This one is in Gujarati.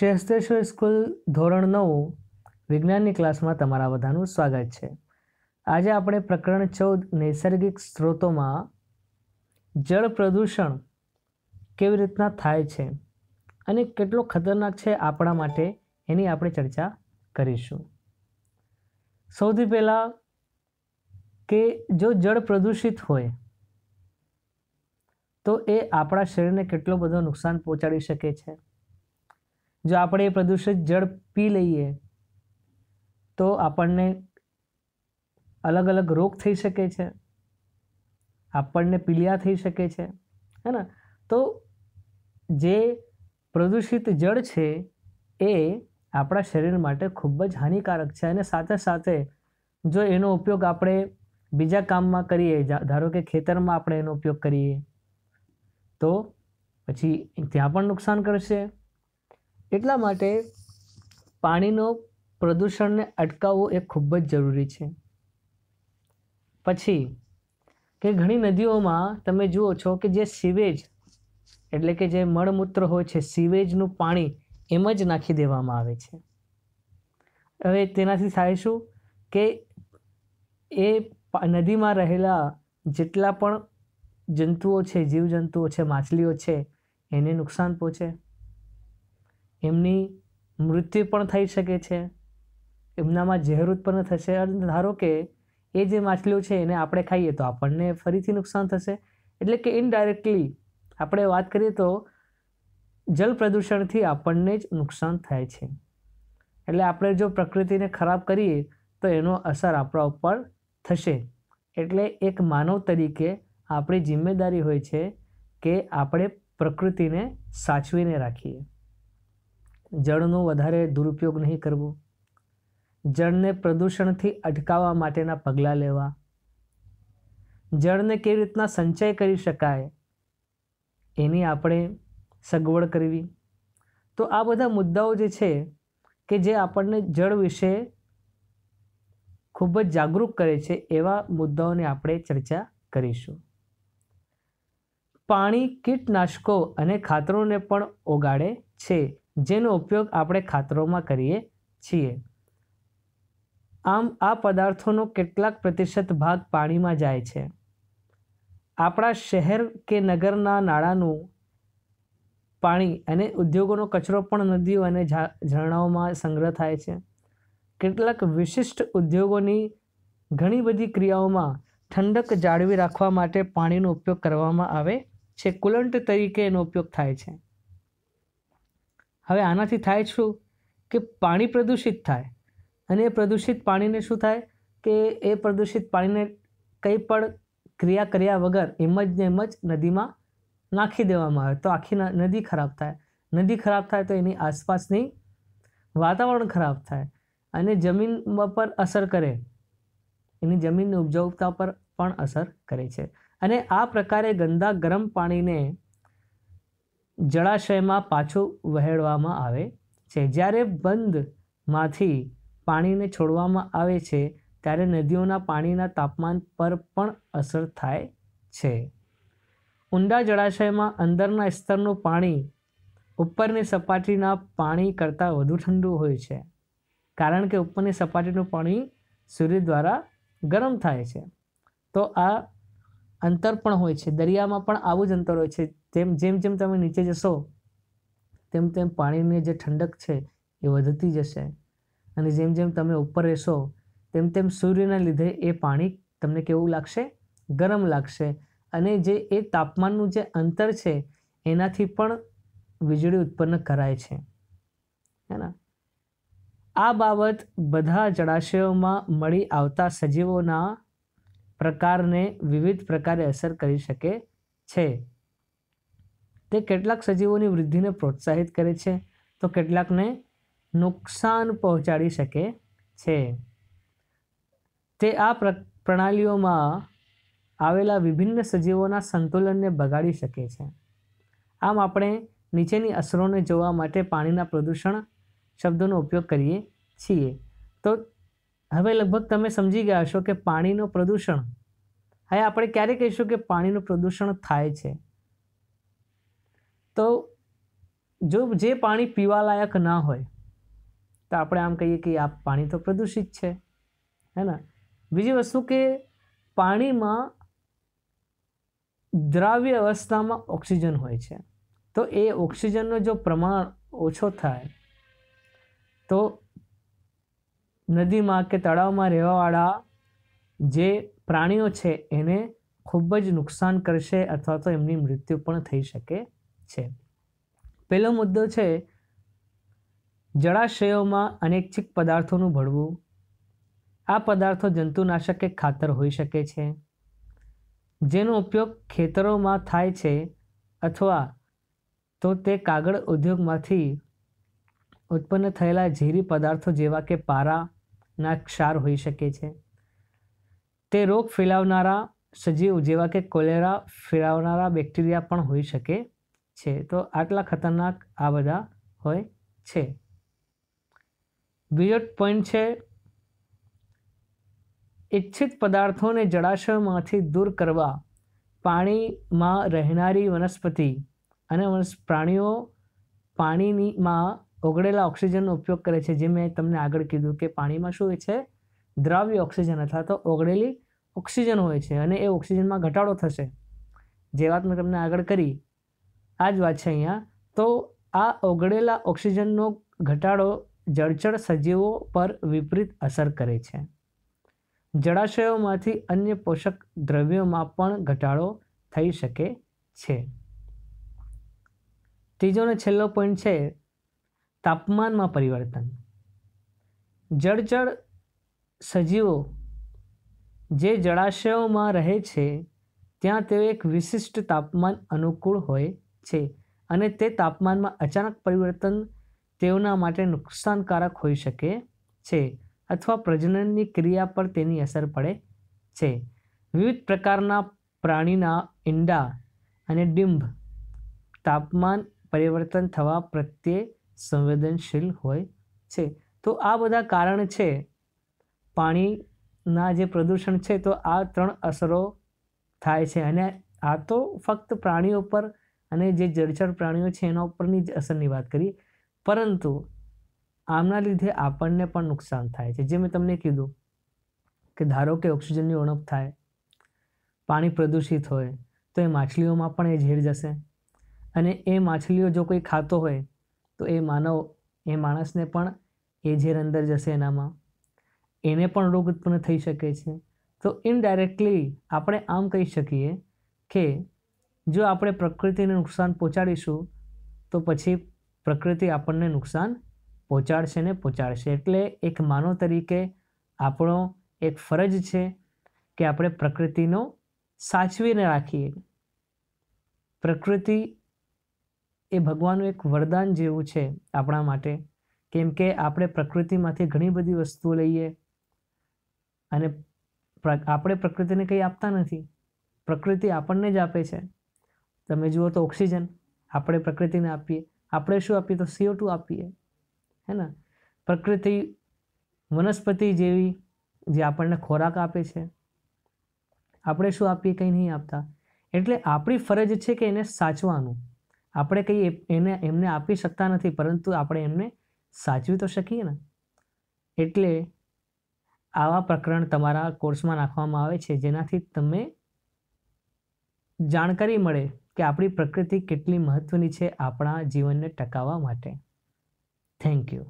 શ્રેષ્ઠેશ્વર સ્કૂલ ધોરણ નવ વિજ્ઞાનની ક્લાસમાં તમારા બધાનું સ્વાગત છે આજે આપણે પ્રકરણ ચૌદ નૈસર્ગિક સ્ત્રોતોમાં જળ પ્રદૂષણ કેવી રીતના થાય છે અને કેટલો ખતરનાક છે આપણા માટે એની આપણે ચર્ચા કરીશું સૌથી પહેલાં કે જો જળ પ્રદૂષિત હોય તો એ આપણા શરીરને કેટલો બધો નુકસાન પહોંચાડી શકે છે જો આપણે એ પ્રદૂષિત જળ પી લઈએ તો આપણને અલગ અલગ રોગ થઈ શકે છે આપણને પીલિયા થઈ શકે છે હે ને તો જે પ્રદૂષિત જળ છે એ આપણા શરીર માટે ખૂબ જ હાનિકારક છે અને સાથે સાથે જો એનો ઉપયોગ આપણે બીજા કામમાં કરીએ ધારો કે ખેતરમાં આપણે એનો ઉપયોગ કરીએ તો પછી ત્યાં પણ નુકસાન કરશે એટલા માટે પાણીનો પ્રદૂષણને અટકાવવું એ ખૂબ જ જરૂરી છે પછી કે ઘણી નદીઓમાં તમે જુઓ છો કે જે સીવેજ એટલે કે જે મળમૂત્ર હોય છે સીવેજનું પાણી એમ જ નાખી દેવામાં આવે છે હવે તેનાથી થાય શું કે એ નદીમાં રહેલા જેટલા પણ જંતુઓ છે જીવજંતુઓ છે માછલીઓ છે એને નુકસાન પહોંચે એમની મૃત્યુ પણ થઈ શકે છે એમનામાં ઝેર ઉત્પન્ન થશે અને ધારો કે એ જે માછલીઓ છે એને આપણે ખાઈએ તો આપણને ફરીથી નુકસાન થશે એટલે કે ઇનડાયરેક્ટલી આપણે વાત કરીએ તો જળ પ્રદૂષણથી આપણને જ નુકસાન થાય છે એટલે આપણે જો પ્રકૃતિને ખરાબ કરીએ તો એનો અસર આપણા ઉપર થશે એટલે એક માનવ તરીકે આપણી જિમ્મેદારી હોય છે કે આપણે પ્રકૃતિને સાચવીને રાખીએ જળનો વધારે દુરુપયોગ નહીં કરવો જળને પ્રદૂષણથી અટકાવવા માટેના પગલાં લેવા જળને કેવી રીતના સંચય કરી શકાય એની આપણે સગવડ કરવી તો આ બધા મુદ્દાઓ જે છે કે જે આપણને જળ વિશે ખૂબ જ જાગૃત કરે છે એવા મુદ્દાઓની આપણે ચર્ચા કરીશું પાણી કીટનાશકો અને ખાતરોને પણ ઓગાડે છે જેનો ઉપયોગ આપણે ખાતરોમાં કરીએ છીએ આમ આ પદાર્થોનો કેટલાક પ્રતિશત ભાગ પાણીમાં જાય છે આપણા શહેર કે નગરના નાળાનું પાણી અને ઉદ્યોગોનો કચરો પણ નદીઓ અને ઝરણાઓમાં સંગ્રહ થાય છે કેટલાક વિશિષ્ટ ઉદ્યોગોની ઘણી બધી ક્રિયાઓમાં ઠંડક જાળવી રાખવા માટે પાણીનો ઉપયોગ કરવામાં આવે છે કુલંટ તરીકે એનો ઉપયોગ થાય છે હવે આનાથી થાય શું કે પાણી પ્રદૂષિત થાય અને એ પ્રદૂષિત પાણીને શું થાય કે એ પ્રદૂષિત પાણીને કંઈ પણ ક્રિયા કર્યા વગર એમ જ ને એમ જ નદીમાં નાખી દેવામાં આવે તો આખી નદી ખરાબ થાય નદી ખરાબ થાય તો એની આસપાસની વાતાવરણ ખરાબ થાય અને જમીન પર અસર કરે એની જમીનની ઉપજાઉતા પર પણ અસર કરે છે અને આ પ્રકારે ગંદા ગરમ પાણીને જળાશયમાં પાછું વહેળવામાં આવે છે જ્યારે બંધમાંથી પાણીને છોડવામાં આવે છે ત્યારે નદીઓના પાણીના તાપમાન પર પણ અસર થાય છે ઊંડા જળાશયમાં અંદરના સ્તરનું પાણી ઉપરની સપાટીના પાણી કરતાં વધુ ઠંડુ હોય છે કારણ કે ઉપરની સપાટીનું પાણી સૂર્ય દ્વારા ગરમ થાય છે તો આ અંતર પણ હોય છે દરિયામાં પણ આવું જ અંતર હોય છે તેમ જેમ જેમ તમે નીચે જશો તેમ તેમ પાણીની જે ઠંડક છે એ વધતી જશે અને જેમ જેમ તમે ઉપર રહેશો તેમ તેમ સૂર્યના લીધે એ પાણી તમને કેવું લાગશે ગરમ લાગશે અને જે એ તાપમાનનું જે અંતર છે એનાથી પણ વીજળી ઉત્પન્ન કરાય છે હે ને આ બાબત બધા જળાશયોમાં મળી આવતા સજીવોના પ્રકારને વિવિધ પ્રકારે અસર કરી શકે છે તે કેટલાક સજીવોની વૃદ્ધિને પ્રોત્સાહિત કરે છે તો કેટલાકને નુકસાન પહોંચાડી શકે છે તે આ પ્રણાલીઓમાં આવેલા વિભિન્ન સજીવોના સંતુલનને બગાડી શકે છે આમ આપણે નીચેની અસરોને જોવા માટે પાણીના પ્રદૂષણ શબ્દોનો ઉપયોગ કરીએ છીએ તો હવે લગભગ તમે સમજી ગયા હશો કે પાણીનું પ્રદૂષણ હવે આપણે ક્યારે કહીશું કે પાણીનું પ્રદૂષણ થાય છે તો જો જે પાણી પીવાલાયક ના હોય તો આપણે આમ કહીએ કે આ પાણી તો પ્રદૂષિત છે હે ને બીજી વસ્તુ કે પાણીમાં દ્રાવ્ય અવસ્થામાં ઓક્સિજન હોય છે તો એ ઓક્સિજનનો જો પ્રમાણ ઓછો થાય તો નદીમાં કે તળાવમાં રહેવાવાળા જે પ્રાણીઓ છે એને ખૂબ જ નુકસાન કરશે અથવા તો એમની મૃત્યુ પણ થઈ શકે છે પહેલો મુદ્દો છે જળાશયોમાં અનૈચ્છિક પદાર્થોનું ભળવું આ પદાર્થો જંતુનાશક કે ખાતર હોઈ શકે છે જેનો ઉપયોગ ખેતરોમાં થાય છે અથવા તો તે કાગળ ઉદ્યોગમાંથી ઉત્પન્ન થયેલા ઝેરી પદાર્થો જેવા કે પારાના ક્ષાર હોઈ શકે છે તે રોગ ફેલાવનારા સજીવ જેવા કે કોલેરા ફેલાવનારા બેક્ટેરિયા પણ હોઈ શકે છે તો આટલા ખતરનાક આ બધા હોય છે બીજો પોઈન્ટ છે ઇચ્છિત પદાર્થોને જળાશયમાંથી દૂર કરવા પાણીમાં રહેનારી વનસ્પતિ અને પ્રાણીઓ પાણીનીમાં ઓગળેલા ઓક્સિજનનો ઉપયોગ કરે છે જે મેં તમને આગળ કીધું કે પાણીમાં શું હોય છે દ્રાવ્ય ઓક્સિજન અથવા તો ઓગળેલી ઓક્સિજન હોય છે અને એ ઓક્સિજનમાં ઘટાડો થશે જે વાત મેં તમને આગળ કરી આ જ વાત છે અહીંયા તો આ ઓગળેલા ઓક્સિજનનો ઘટાડો જળચર સજીવો પર વિપરીત અસર કરે છે જળાશયોમાંથી અન્ય પોષક દ્રવ્યોમાં પણ ઘટાડો થઈ શકે છે ત્રીજો અને છેલ્લો પોઈન્ટ છે તાપમાનમાં પરિવર્તન જળચર સજીવો જે જળાશયોમાં રહે છે ત્યાં તેઓ એક વિશિષ્ટ તાપમાન અનુકૂળ હોય છે અને તે તાપમાનમાં અચાનક પરિવર્તન તેઓના માટે નુકસાનકારક હોઈ શકે છે અથવા પ્રજનનની ક્રિયા પર તેની અસર પડે છે વિવિધ પ્રકારના પ્રાણીના ઈંડા અને ડિંભ તાપમાન પરિવર્તન થવા પ્રત્યે સંવેદનશીલ હોય છે તો આ બધા કારણ છે પાણીના જે પ્રદૂષણ છે તો આ ત્રણ અસરો થાય છે અને આ તો ફક્ત પ્રાણીઓ પર અને જે જળચર પ્રાણીઓ છે એના ઉપરની જ અસરની વાત કરી પરંતુ આમના લીધે આપણને પણ નુકસાન થાય છે જે મેં તમને કીધું કે ધારો કે ઓક્સિજનની ઉણપ થાય પાણી પ્રદૂષિત હોય તો એ માછલીઓમાં પણ એ ઝેર જશે અને એ માછલીઓ જો કોઈ ખાતો હોય તો એ માનવ એ માણસને પણ એ ઝેર અંદર જશે એનામાં એને પણ રોગ ઉત્પન્ન થઈ શકે છે તો ઇનડાયરેક્ટલી આપણે આમ કહી શકીએ કે જો આપણે પ્રકૃતિને નુકસાન પહોંચાડીશું તો પછી પ્રકૃતિ આપણને નુકસાન પહોંચાડશે ને પહોંચાડશે એટલે એક માનવ તરીકે આપણો એક ફરજ છે કે આપણે પ્રકૃતિનો સાચવીને રાખીએ પ્રકૃતિ એ ભગવાનનું એક વરદાન જેવું છે આપણા માટે કેમ કે આપણે પ્રકૃતિમાંથી ઘણી બધી વસ્તુઓ લઈએ અને આપણે પ્રકૃતિને કંઈ આપતા નથી પ્રકૃતિ આપણને જ આપે છે તમે જુઓ તો ઓક્સિજન આપણે પ્રકૃતિને આપીએ આપણે શું આપીએ તો સીઓ ટુ આપીએ હે ને પ્રકૃતિ વનસ્પતિ જેવી જે આપણને ખોરાક આપે છે આપણે શું આપીએ કંઈ નહીં આપતા એટલે આપણી ફરજ છે કે એને સાચવાનું આપણે કંઈ એને એમને આપી શકતા નથી પરંતુ આપણે એમને સાચવી તો શકીએ ને એટલે આવા પ્રકરણ તમારા કોર્સમાં નાખવામાં આવે છે જેનાથી તમે જાણકારી મળે કે આપણી પ્રકૃતિ કેટલી મહત્ત્વની છે આપણા જીવનને ટકાવવા માટે થેન્ક યુ